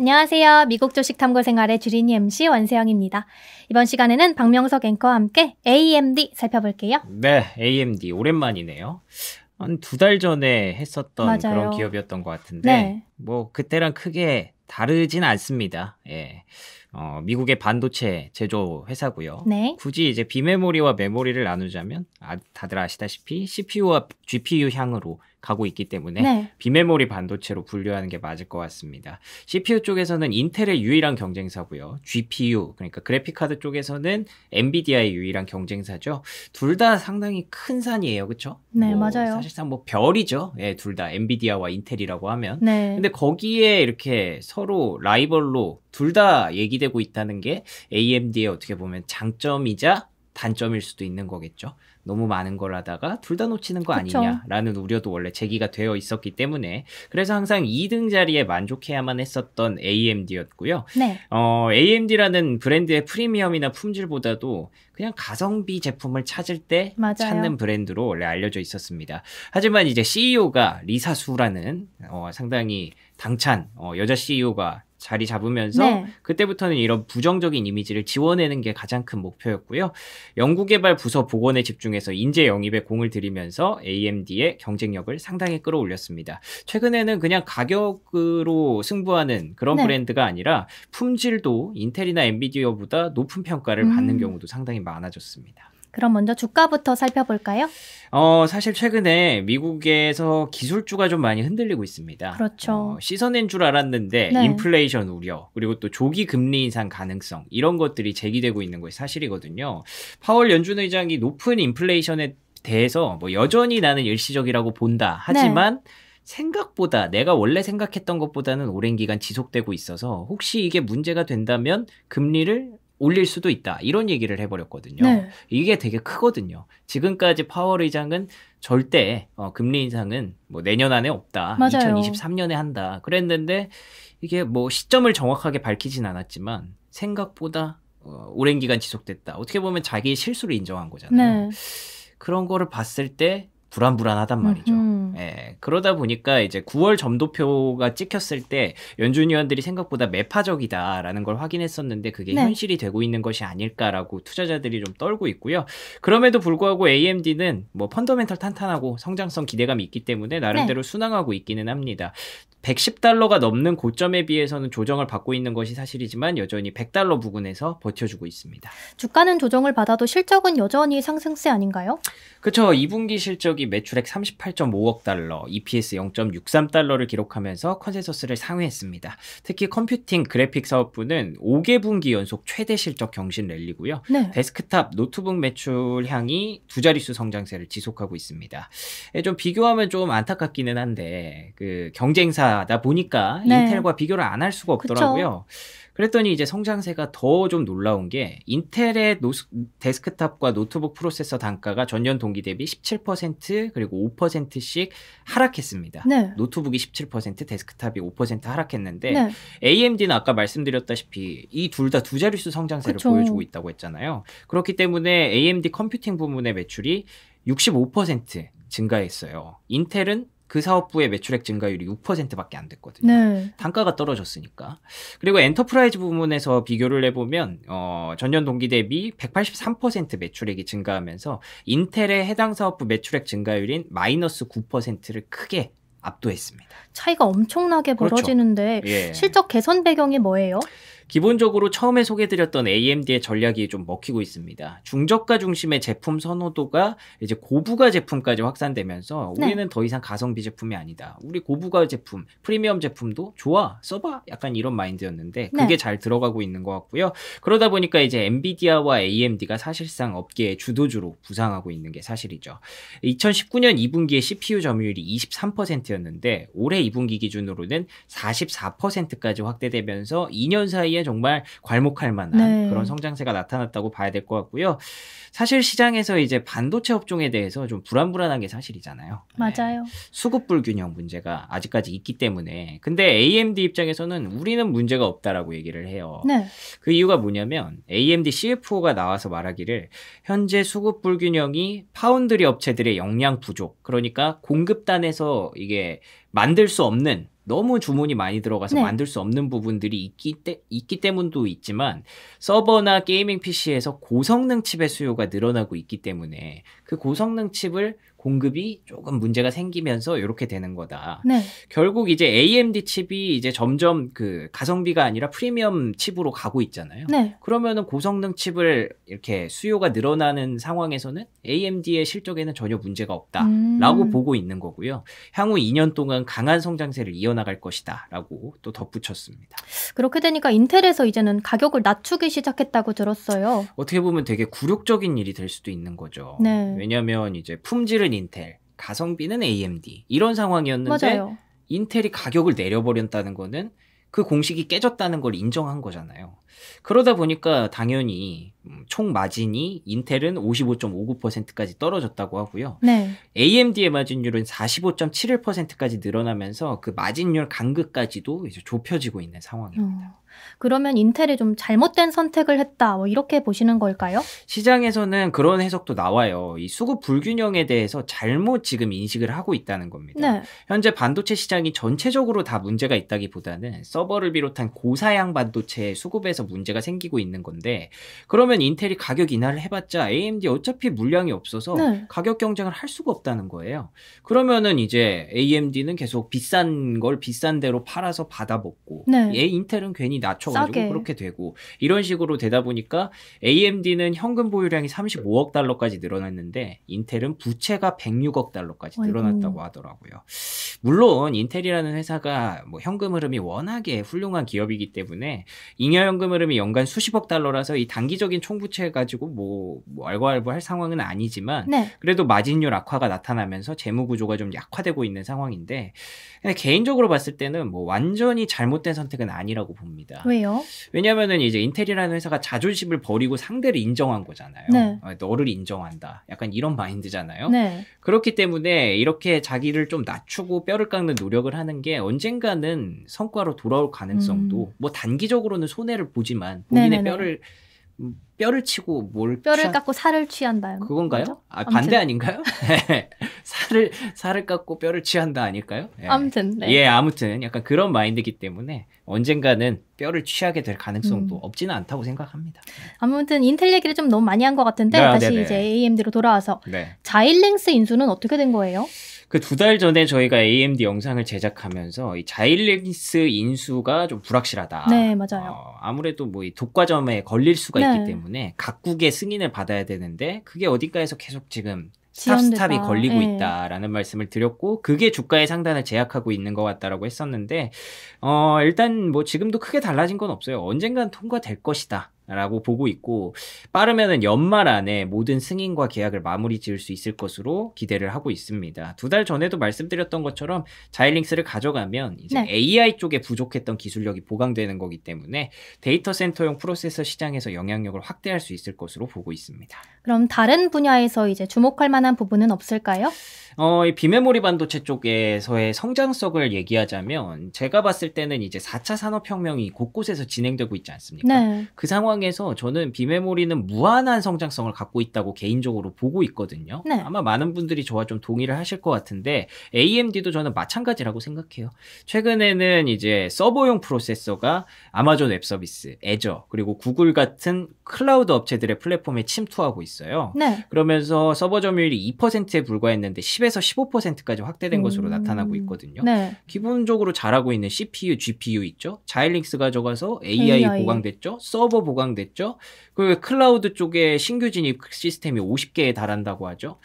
안녕하세요. 미국 주식 탐구 생활의 주린이 MC 원세영입니다. 이번 시간에는 박명석 앵커와 함께 AMD 살펴볼게요. 네, AMD 오랜만이네요. 한 두 달 전에 했었던 맞아요. 그런 기업이었던 것 같은데 네. 뭐 그때랑 크게 다르진 않습니다. 예. 어, 미국의 반도체 제조 회사고요. 네. 굳이 이제 비메모리와 메모리를 나누자면 아, 다들 아시다시피 CPU와 GPU 향으로 가고 있기 때문에 네. 비메모리 반도체로 분류하는 게 맞을 것 같습니다. CPU 쪽에서는 인텔의 유일한 경쟁사고요. GPU 그러니까 그래픽 카드 쪽에서는 엔비디아의 유일한 경쟁사죠. 둘 다 상당히 큰 산이에요, 그렇죠? 네, 뭐 맞아요. 사실상 뭐 별이죠. 예, 네, 둘다 엔비디아와 인텔이라고 하면. 네. 근데 거기에 이렇게 서로 라이벌로 둘 다 얘기 대비되고 있다는 게 AMD의 어떻게 보면 장점이자 단점일 수도 있는 거겠죠. 너무 많은 걸 하다가 둘 다 놓치는 거 그쵸. 아니냐라는 우려도 원래 제기가 되어 있었기 때문에 그래서 항상 2등 자리에 만족해야만 했었던 AMD였고요. 네. 어, AMD라는 브랜드의 프리미엄이나 품질보다도 그냥 가성비 제품을 찾을 때 맞아요. 찾는 브랜드로 원래 알려져 있었습니다. 하지만 이제 CEO가 리사수라는 어, 상당히 당찬 어, 여자 CEO가 자리 잡으면서 네. 그때부터는 이런 부정적인 이미지를 지워내는 게 가장 큰 목표였고요. 연구개발 부서 복원에 집중해서 인재 영입에 공을 들이면서 AMD의 경쟁력을 상당히 끌어올렸습니다. 최근에는 그냥 가격으로 승부하는 그런 네. 브랜드가 아니라 품질도 인텔이나 엔비디어보다 높은 평가를 받는 음. 경우도 상당히 많아졌습니다. 그럼 먼저 주가부터 살펴볼까요? 어, 사실 최근에 미국에서 기술주가 좀 많이 흔들리고 있습니다. 그렇죠. 어, 씻어낸 줄 알았는데 네. 인플레이션 우려, 그리고 또 조기 금리 인상 가능성 이런 것들이 제기되고 있는 것이 사실이거든요. 파월 연준 의장이 높은 인플레이션에 대해서 뭐 여전히 나는 일시적이라고 본다. 네. 하지만 네. 생각보다 내가 원래 생각했던 것보다는 오랜 기간 지속되고 있어서 혹시 이게 문제가 된다면 금리를 올릴 수도 있다. 이런 얘기를 해버렸거든요. 네. 이게 되게 크거든요. 지금까지 파월 의장은 절대 어, 금리 인상은 뭐 내년 안에 없다. 맞아요. 2023년에 한다. 그랬는데 이게 뭐 시점을 정확하게 밝히진 않았지만 생각보다 어, 오랜 기간 지속됐다. 어떻게 보면 자기의 실수를 인정한 거잖아요. 네. 그런 거를 봤을 때 불안불안하단 말이죠. 음흠. 음. 예, 그러다 보니까 이제 9월 점도표가 찍혔을 때 연준 위원들이 생각보다 매파적이다라는 걸 확인했었는데 그게 네. 현실이 되고 있는 것이 아닐까라고 투자자들이 좀 떨고 있고요. 그럼에도 불구하고 AMD는 뭐 펀더멘털 탄탄하고 성장성 기대감이 있기 때문에 나름대로 네. 순항하고 있기는 합니다. 110달러가 넘는 고점에 비해서는 조정을 받고 있는 것이 사실이지만 여전히 100달러 부근에서 버텨주고 있습니다. 주가는 조정을 받아도 실적은 여전히 상승세 아닌가요? 그렇죠. 2분기 실적이 매출액 38.5억 달러, EPS 0.63달러를 기록하면서 컨센서스를 상회했습니다. 특히 컴퓨팅 그래픽 사업부는 5개 분기 연속 최대 실적 경신 랠리고요. 네. 데스크탑 노트북 매출 향이 두 자릿수 성장세를 지속하고 있습니다. 예, 좀 비교하면 좀 안타깝기는 한데 그 경쟁사 주다 보니까 네. 인텔과 비교를 안 할 수가 없더라고요. 그쵸. 그랬더니 이제 성장세가 더 좀 놀라운 게 인텔의 노스, 데스크탑과 노트북 프로세서 단가가 전년 동기 대비 17% 그리고 5%씩 하락했습니다. 네. 노트북이 17% 데스크탑이 5% 하락했는데 네. AMD는 아까 말씀드렸다시피 이 둘 다 두 자릿수 성장세를 그쵸. 보여주고 있다고 했잖아요. 그렇기 때문에 AMD 컴퓨팅 부문의 매출이 65% 증가했어요. 인텔은 그 사업부의 매출액 증가율이 6%밖에 안 됐거든요. 네. 단가가 떨어졌으니까. 그리고 엔터프라이즈 부문에서 비교를 해보면 어, 전년 동기 대비 183% 매출액이 증가하면서 인텔의 해당 사업부 매출액 증가율인 마이너스 9%를 크게 압도했습니다. 차이가 엄청나게 그렇죠. 벌어지는데 그렇죠. 예. 실적 개선 배경이 뭐예요? 기본적으로 처음에 소개드렸던 AMD의 전략이 좀 먹히고 있습니다. 중저가 중심의 제품 선호도가 이제 고부가 제품까지 확산되면서 네. 우리는 네. 더 이상 가성비 제품이 아니다. 우리 고부가 제품, 프리미엄 제품도 좋아, 써봐. 약간 이런 마인드였는데 네. 그게 네. 잘 들어가고 있는 것 같고요. 그러다 보니까 이제 엔비디아와 AMD가 사실상 업계의 주도주로 부상하고 있는 게 사실이죠. 2019년 2분기에 CPU 점유율이 23%였는데 올해 2분기 기준으로는 44%까지 확대되면서 2년 사이에 시기에 정말 괄목할 만한 네. 그런 성장세가 나타났다고 봐야 될 것 같고요. 사실 시장에서 이제 반도체 업종에 대해서 좀 불안불안한 게 사실이잖아요. 네. 맞아요. 네. 수급 불균형 문제가 아직까지 있기 때문에 근데 AMD 입장에서는 우리는 문제가 없다라고 얘기를 해요. 네. 그 이유가 뭐냐면 AMD CFO가 나와서 말하기를 현재 수급 불균형이 파운드리 업체들의 역량 부족 그러니까 공급단에서 이게 만들 수 없는 너무 주문이 많이 들어가서 네. 만들 수 없는 부분들이 있기, 때, 있기 때문도 있지만 서버나 게이밍 PC에서 고성능 칩의 수요가 늘어나고 있기 때문에 그 고성능 칩을 공급이 조금 문제가 생기면서 이렇게 되는 거다. 네. 결국 이제 AMD 칩이 이제 점점 그 가성비가 아니라 프리미엄 칩으로 가고 있잖아요. 네. 그러면은 고성능 칩을 이렇게 수요가 늘어나는 상황에서는 AMD의 실적에는 전혀 문제가 없다라고 음. 보고 있는 거고요. 향후 2년 동안 강한 성장세를 이어나갈 것이다라고 또 덧붙였습니다. 그렇게 되니까 인텔에서 이제는 가격을 낮추기 시작했다고 들었어요. 어떻게 보면 되게 굴욕적인 일이 될 수도 있는 거죠. 네. 왜냐하면 이제 품질을 가격은 인텔, 가성비는 AMD 이런 상황이었는데 맞아요. 인텔이 가격을 내려버렸다는 거는 그 공식이 깨졌다는 걸 인정한 거잖아요. 그러다 보니까 당연히 음, 총 마진이 인텔은 55.59%까지 떨어졌다고 하고요. 네. AMD의 마진율은 45.71%까지 늘어나면서 그 마진율 간극까지도 이제 좁혀지고 있는 상황입니다. 어. 그러면 인텔이 좀 잘못된 선택을 했다. 뭐 이렇게 보시는 걸까요? 시장에서는 그런 해석도 나와요. 이 수급 불균형에 대해서 잘못 지금 인식을 하고 있다는 겁니다. 네. 현재 반도체 시장이 전체적으로 다 문제가 있다기보다는 서버를 비롯한 고사양 반도체 수급에서 문제가 생기고 있는 건데 그러면 인텔이 가격 인하를 해봤자 AMD 어차피 물량이 없어서 네. 가격 경쟁을 할 수가 없다는 거예요. 그러면은 이제 AMD는 계속 비싼 걸 비싼 대로 팔아서 받아먹고 네. 인텔은 괜히 낮춰가지고 싸게. 그렇게 되고 이런 식으로 되다 보니까 AMD는 현금 보유량이 35억 달러까지 늘어났는데 인텔은 부채가 106억 달러까지 늘어났다고 아이고. 하더라고요. 물론 인텔이라는 회사가 뭐 현금 흐름이 워낙에 훌륭한 기업이기 때문에 잉여 현금 흐름이 연간 수십억 달러라서 이 단기적인 총부채 가지고 뭐, 뭐 알과알부 할 상황은 아니지만 네. 그래도 마진율 악화가 나타나면서 재무 구조가 좀 약화되고 있는 상황인데 개인적으로 봤을 때는 뭐 완전히 잘못된 선택은 아니라고 봅니다. 겁니다. 왜요? 왜냐면은 이제 인텔이라는 회사가 자존심을 버리고 상대를 인정한 거잖아요. 네. 아, 너를 인정한다. 약간 이런 마인드잖아요. 네. 그렇기 때문에 이렇게 자기를 좀 낮추고 뼈를 깎는 노력을 하는 게 언젠가는 성과로 돌아올 가능성도 음. 뭐 단기적으로는 손해를 보지만 네, 본인의 네네네. 네. 뼈를 뼈를 치고 뭘 뼈를 취한... 깎고 살을 취한다. 요 그건가요? 거 아, 반대 아닌가요? 예. 살을 살을 깎고 뼈를 취한다 아닐까요? 예. 아무튼 네. 예 아무튼 약간 그런 마인드기 이 때문에 언젠가는 뼈를 취하게 될 가능성도 음. 없지는 않다고 생각합니다. 예. 아무튼 인텔 얘기를 좀 너무 많이 한 것 같은데 네, 아, 다시 네네. 네. 이제 AMD로 돌아와서 네. 자일랭스 인수는 어떻게 된 거예요? 그두달 전에 저희가 AMD 영상을 제작하면서 이 자일리스 인수가 좀 불확실하다. 네, 맞아요. 어, 아무래도 뭐 이 독과점에 걸릴 수가 네. 있기 때문에 각국의 승인을 받아야 되는데 그게 어디가에서 계속 지금 스탑스탑이 걸리고 네. 있다라는 말씀을 드렸고 그게 주가의 상단을 제약하고 있는 것 같다라고 했었는데 어 일단 뭐 지금도 크게 달라진 건 없어요 언젠간 통과될 것이다 라고 보고 있고 빠르면은 연말 안에 모든 승인과 계약을 마무리 지을 수 있을 것으로 기대를 하고 있습니다. 두 달 전에도 말씀드렸던 것처럼 자이링스를 가져가면 이제 네. AI 쪽에 부족했던 기술력이 보강되는 거기 때문에 데이터 센터용 프로세서 시장에서 영향력을 확대할 수 있을 것으로 보고 있습니다. 그럼 다른 분야에서 이제 주목할 만한 부분은 없을까요? 어, 이 비메모리 반도체 쪽에서의 성장성을 얘기하자면 제가 봤을 때는 이제 4차 산업혁명이 곳곳에서 진행되고 있지 않습니까? 네. 그 상황 상황에서 저는 비메모리는 무한한 성장성을 갖고 있다고 개인적으로 보고 있거든요. 네. 아마 많은 분들이 저와 좀 동의를 하실 것 같은데 AMD도 저는 마찬가지라고 생각해요. 최근에는 이제 서버용 프로세서가 아마존 웹 서비스, 애저 그리고 구글 같은 클라우드 업체들의 플랫폼에 침투하고 있어요. 네. 그러면서 서버 점유율이 2%에 불과했는데 10에서 15%까지 확대된 것으로 음. 나타나고 있거든요. 네. 기본적으로 잘하고 있는 CPU, GPU 있죠. 자일링스 가져가서 AI, AI. 보강됐죠. 서버 보강됐죠. 그리고 클라우드 쪽에 신규 진입 시스템이 50개에 달한다고 하죠.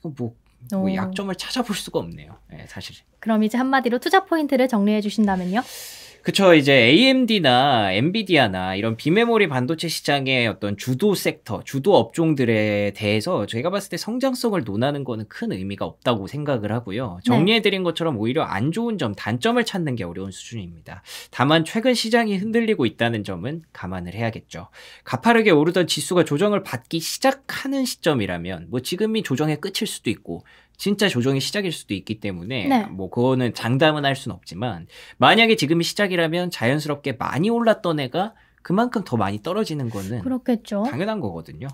이거 뭐, 뭐 약점을 찾아볼 수가 없네요. 네, 사실. 그럼 이제 한마디로 투자 포인트를 정리해 주신다면요? 그쵸 이제 AMD나 엔비디아나 이런 비메모리 반도체 시장의 어떤 주도 섹터, 주도 업종들에 대해서 저희가 봤을 때 성장성을 논하는 거는 큰 의미가 없다고 생각을 하고요. 네. 정리해 드린 것처럼 오히려 안 좋은 점, 단점을 찾는 게 어려운 수준입니다. 다만 최근 시장이 흔들리고 있다는 점은 감안을 해야겠죠. 가파르게 오르던 지수가 조정을 받기 시작하는 시점이라면 뭐 지금이 조정의 끝일 수도 있고 진짜 조정이 시작일 수도 있기 때문에 네. 뭐 그거는 장담은 할 수는 없지만 만약에 지금이 시작이라면 자연스럽게 많이 올랐던 애가 그만큼 더 많이 떨어지는 거는 그렇겠죠. 당연한 거거든요.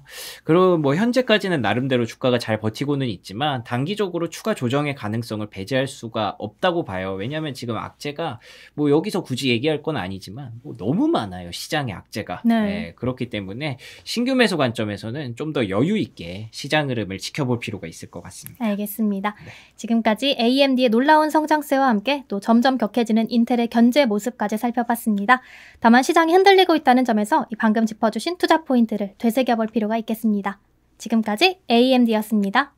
그리고 뭐 현재까지는 나름대로 주가가 잘 버티고는 있지만 단기적으로 추가 조정의 가능성을 배제할 수가 없다고 봐요. 왜냐하면 지금 악재가 뭐 여기서 굳이 얘기할 건 아니지만 뭐 너무 많아요 시장의 악재가 네. 네, 그렇기 때문에 신규 매수 관점에서는 좀 더 여유 있게 시장 흐름을 지켜볼 필요가 있을 것 같습니다. 알겠습니다. 네. 지금까지 AMD의 놀라운 성장세와 함께 또 점점 격해지는 인텔의 견제 모습까지 살펴봤습니다. 다만 시장이 흔들리고 하고 있다는 점에서 방금 짚어주신 투자 포인트를 되새겨 볼 필요가 있겠습니다. 지금까지 AMD였습니다.